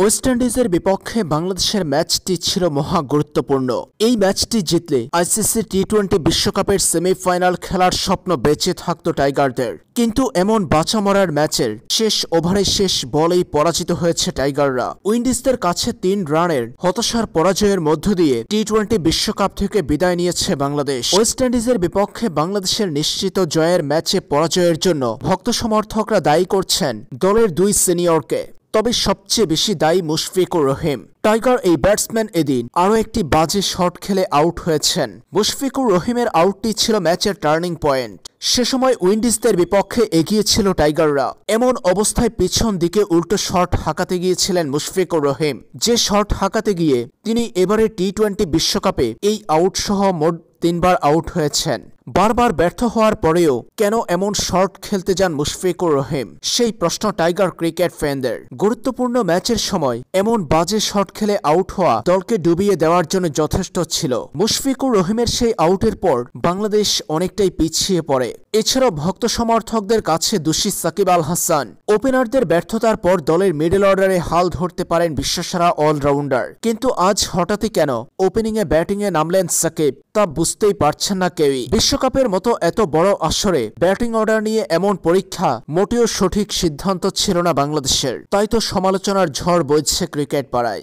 West ইন্ডিজের বিপক্ষে বাংলাদেশের ম্যাচটি ছিল মহা গুরুত্বপূর্ণ এই ম্যাচটি জিতলে আইসিসি টি টোয়েন্টি বিশ্বকাপের সেমিফাইনাল খেলার স্বপ্ন বেঁচে থাকত টাইগারদের কিন্তু এমন বাঁচা মরার ম্যাচের শেষ ওভারে শেষ বলেই পরাজিত হয়েছে টাইগাররা উইন্ডিজদের কাছে তিন রানের হতাশার পরাজয়ের মধ্য দিয়ে টি টোয়েন্টি বিশ্বকাপ থেকে বিদায় নিয়েছে বাংলাদেশ ওয়েস্ট ইন্ডিজের বিপক্ষে বাংলাদেশের নিশ্চিত জয়ের ম্যাচে পরাজয়ের জন্য ভক্ত সমর্থকরা দায়ী করছেন দলের দুই সিনিয়রকে তবে সবচেয়ে বেশি দায়ী মুশফিকুর রহিম টাইগার এই ব্যাটসম্যান এদিন আরও একটি বাজে শট খেলে আউট হয়েছেন মুশফিকুর রহিমের আউটটি ছিল ম্যাচের টার্নিং পয়েন্ট সে সময় উইন্ডিজদের বিপক্ষে এগিয়েছিল টাইগাররা এমন অবস্থায় পিছন দিকে উল্টো শট হাঁকাতে গিয়েছিলেন মুশফিকুর রহিম যে শট হাঁকাতে গিয়ে তিনি এবারে টি টোয়েন্টি বিশ্বকাপে এই আউটসহ মোট তিনবার আউট হয়েছেন বারবার ব্যর্থ হওয়ার পরেও কেন এমন শর্ট খেলতে যান মুশফিকুর রহিম সেই প্রশ্ন টাইগার ক্রিকেট ফ্যানদের গুরুত্বপূর্ণ ম্যাচের সময় এমন বাজে শর্ট খেলে আউট হওয়া দলকে ডুবিয়ে দেওয়ার জন্য যথেষ্ট ছিল মুশফিকুর রহিমের সেই আউটের পর বাংলাদেশ অনেকটাই পিছিয়ে পড়ে এছাড়াও ভক্ত সমর্থকদের কাছে দোষী সাকিব আল হাসান ওপেনারদের ব্যর্থতার পর দলের মিডল অর্ডারে হাল ধরতে পারেন বিশ্বসেরা অলরাউন্ডার কিন্তু আজ হঠাৎই কেন ওপেনিংয়ে ব্যাটিংয়ে নামলেন সাকিব তা বুঝতেই পারছেন না কেউই বিশ্ব বিশ্বকাপের মতো এত বড় আসরে ব্যাটিং অর্ডার নিয়ে এমন পরীক্ষা মোটেও সঠিক সিদ্ধান্ত ছিল না বাংলাদেশের তাই তো সমালোচনার ঝড় বইছে ক্রিকেট পাড়ায়